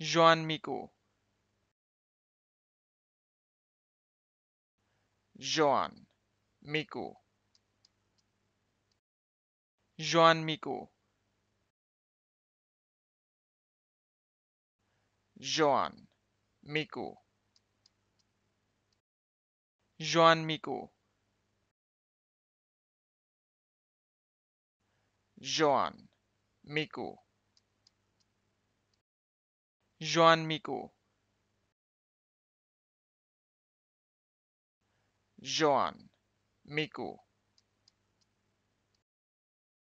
Joan Miku. Joan Miku. Joan Miku. Joan Miku. Joan Miku. Joan Miku. Joan Mico. Joan Mico.